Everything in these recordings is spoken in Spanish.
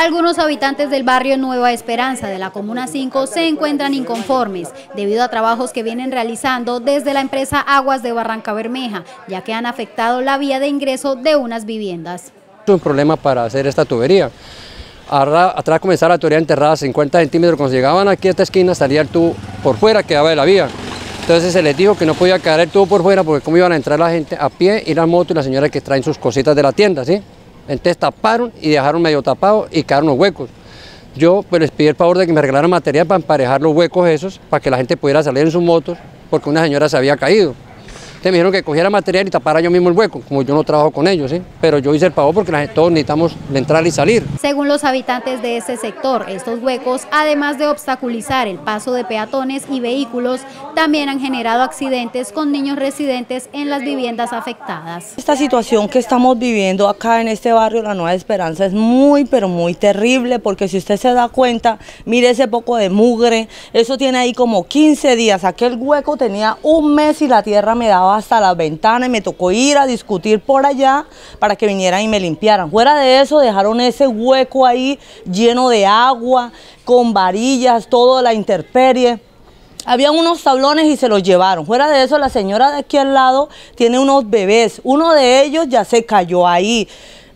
Algunos habitantes del barrio Nueva Esperanza de la Comuna 5 se encuentran inconformes debido a trabajos que vienen realizando desde la empresa Aguas de Barranca Bermeja, ya que han afectado la vía de ingreso de unas viviendas. Es un problema para hacer esta tubería. atrás comenzaba la tubería enterrada 50 centímetros, cuando llegaban aquí a esta esquina salía el tubo por fuera, quedaba de la vía. Entonces se les dijo que no podía caer el tubo por fuera porque cómo iban a entrar la gente a pie y las moto y las señora que traen sus cositas de la tienda, ¿sí? Entonces taparon y dejaron medio tapado y quedaron los huecos. Yo pues, les pedí el favor de que me regalaran material para emparejar los huecos esos, para que la gente pudiera salir en sus motos, porque una señora se había caído te me dijeron que cogiera material y tapara yo mismo el hueco, como yo no trabajo con ellos, pero yo hice el pago porque todos necesitamos entrar y salir. Según los habitantes de ese sector, estos huecos, además de obstaculizar el paso de peatones y vehículos, también han generado accidentes con niños residentes en las viviendas afectadas. Esta situación que estamos viviendo acá en este barrio La Nueva Esperanza es muy, pero muy terrible, porque si usted se da cuenta, mire ese poco de mugre, eso tiene ahí como 15 días, aquel hueco tenía un mes y la tierra me daba hasta la ventana y me tocó ir a discutir por allá para que vinieran y me limpiaran. Fuera de eso dejaron ese hueco ahí lleno de agua, con varillas, todo la interperie. Había unos tablones y se los llevaron. Fuera de eso, la señora de aquí al lado tiene unos bebés. Uno de ellos ya se cayó ahí.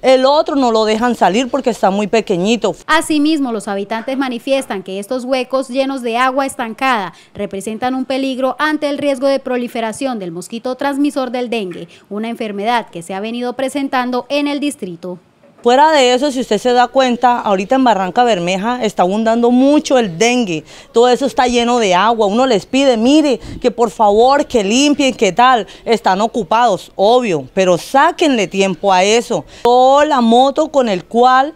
El otro no lo dejan salir porque está muy pequeñito. Asimismo, los habitantes manifiestan que estos huecos llenos de agua estancada representan un peligro ante el riesgo de proliferación del mosquito transmisor del dengue, una enfermedad que se ha venido presentando en el distrito. Fuera de eso, si usted se da cuenta, ahorita en Barranca Bermeja está abundando mucho el dengue. Todo eso está lleno de agua. Uno les pide, mire, que por favor, que limpien, que tal. Están ocupados, obvio, pero sáquenle tiempo a eso. Toda la moto con el cual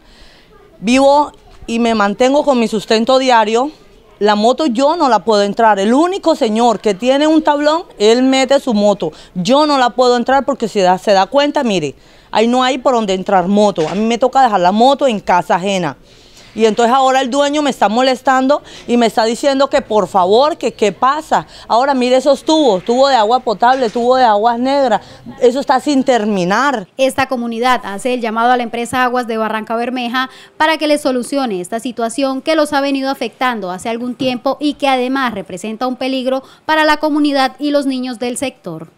vivo y me mantengo con mi sustento diario, la moto yo no la puedo entrar. El único señor que tiene un tablón, él mete su moto. Yo no la puedo entrar porque si se da cuenta, mire, ahí no hay por donde entrar moto. A mí me toca dejar la moto en casa ajena. Y entonces ahora el dueño me está molestando y me está diciendo que por favor, que qué pasa. Ahora mire esos tubos, tubo de agua potable, tubo de aguas negras, eso está sin terminar. Esta comunidad hace el llamado a la empresa Aguas de Barranca Bermeja para que le solucione esta situación que los ha venido afectando hace algún tiempo y que además representa un peligro para la comunidad y los niños del sector.